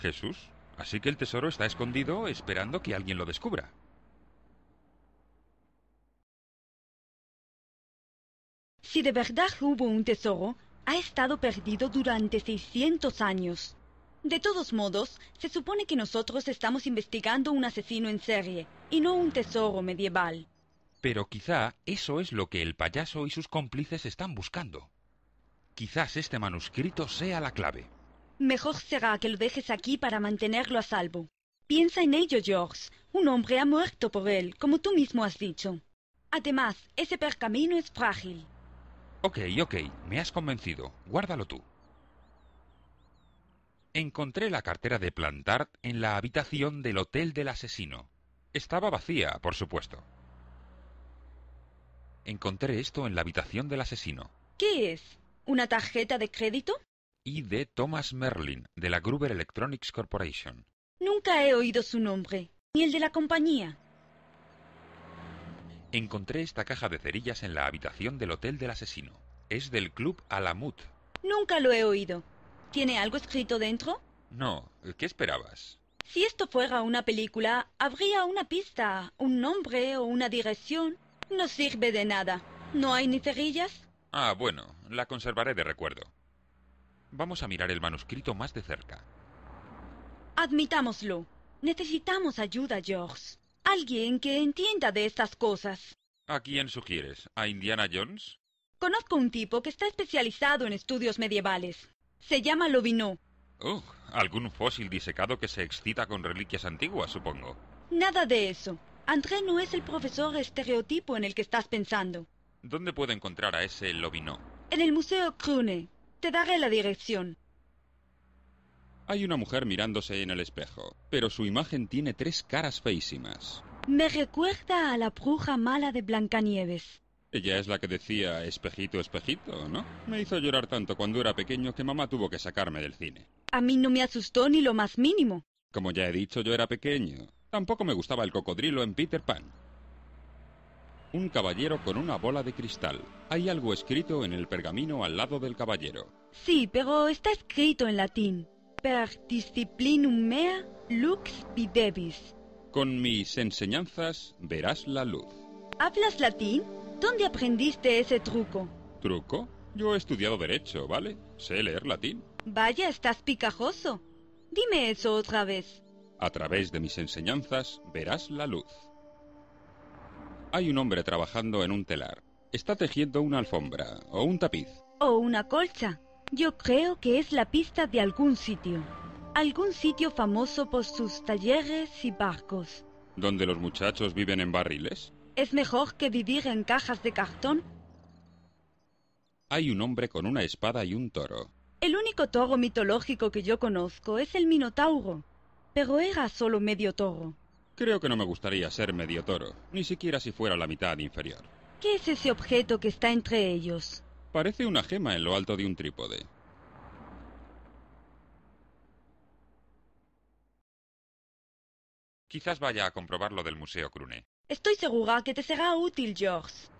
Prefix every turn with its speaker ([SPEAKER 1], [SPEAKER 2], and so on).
[SPEAKER 1] Jesús. Así que el tesoro está escondido esperando que alguien lo descubra.
[SPEAKER 2] Si de verdad hubo un tesoro, ha estado perdido durante 600 años. De todos modos, se supone que nosotros estamos investigando un asesino en serie, y no un tesoro medieval.
[SPEAKER 1] Pero quizá eso es lo que el payaso y sus cómplices están buscando. Quizás este manuscrito sea la clave.
[SPEAKER 2] Mejor será que lo dejes aquí para mantenerlo a salvo. Piensa en ello, George. Un hombre ha muerto por él, como tú mismo has dicho. Además, ese percamino es frágil.
[SPEAKER 1] Ok, ok, me has convencido. Guárdalo tú. Encontré la cartera de Plantard en la habitación del hotel del asesino. Estaba vacía, por supuesto. Encontré esto en la habitación del asesino.
[SPEAKER 2] ¿Qué es? ¿Una tarjeta de crédito?
[SPEAKER 1] y de Thomas Merlin, de la Gruber Electronics Corporation.
[SPEAKER 2] Nunca he oído su nombre, ni el de la compañía.
[SPEAKER 1] Encontré esta caja de cerillas en la habitación del hotel del asesino. Es del club Alamut.
[SPEAKER 2] Nunca lo he oído. ¿Tiene algo escrito dentro?
[SPEAKER 1] No. ¿Qué esperabas?
[SPEAKER 2] Si esto fuera una película, habría una pista, un nombre o una dirección. No sirve de nada. ¿No hay ni cerillas?
[SPEAKER 1] Ah, bueno, la conservaré de recuerdo. Vamos a mirar el manuscrito más de cerca.
[SPEAKER 2] Admitámoslo. Necesitamos ayuda, George. Alguien que entienda de estas cosas.
[SPEAKER 1] ¿A quién sugieres? ¿A Indiana Jones?
[SPEAKER 2] Conozco un tipo que está especializado en estudios medievales. Se llama Lovino.
[SPEAKER 1] Uh, algún fósil disecado que se excita con reliquias antiguas, supongo.
[SPEAKER 2] Nada de eso. André no es el profesor estereotipo en el que estás pensando.
[SPEAKER 1] ¿Dónde puedo encontrar a ese lobino
[SPEAKER 2] En el Museo Krune, te daré la dirección.
[SPEAKER 1] Hay una mujer mirándose en el espejo, pero su imagen tiene tres caras feísimas.
[SPEAKER 2] Me recuerda a la bruja mala de Blancanieves.
[SPEAKER 1] Ella es la que decía espejito, espejito, ¿no? Me hizo llorar tanto cuando era pequeño que mamá tuvo que sacarme del cine.
[SPEAKER 2] A mí no me asustó ni lo más mínimo.
[SPEAKER 1] Como ya he dicho, yo era pequeño. Tampoco me gustaba el cocodrilo en Peter Pan. Un caballero con una bola de cristal. Hay algo escrito en el pergamino al lado del caballero.
[SPEAKER 2] Sí, pero está escrito en latín. Per disciplinum mea lux videbis.
[SPEAKER 1] Con mis enseñanzas verás la luz.
[SPEAKER 2] ¿Hablas latín? ¿Dónde aprendiste ese truco?
[SPEAKER 1] ¿Truco? Yo he estudiado derecho, ¿vale? Sé leer latín.
[SPEAKER 2] Vaya, estás picajoso. Dime eso otra vez.
[SPEAKER 1] A través de mis enseñanzas verás la luz. Hay un hombre trabajando en un telar. Está tejiendo una alfombra o un tapiz.
[SPEAKER 2] O una colcha. Yo creo que es la pista de algún sitio. Algún sitio famoso por sus talleres y barcos.
[SPEAKER 1] ¿Donde los muchachos viven en barriles?
[SPEAKER 2] Es mejor que vivir en cajas de cartón.
[SPEAKER 1] Hay un hombre con una espada y un toro.
[SPEAKER 2] El único toro mitológico que yo conozco es el Minotauro, pero era solo medio toro.
[SPEAKER 1] Creo que no me gustaría ser medio toro, ni siquiera si fuera la mitad inferior.
[SPEAKER 2] ¿Qué es ese objeto que está entre ellos?
[SPEAKER 1] Parece una gema en lo alto de un trípode. Quizás vaya a comprobarlo del Museo Crune.
[SPEAKER 2] Estoy segura que te será útil, George.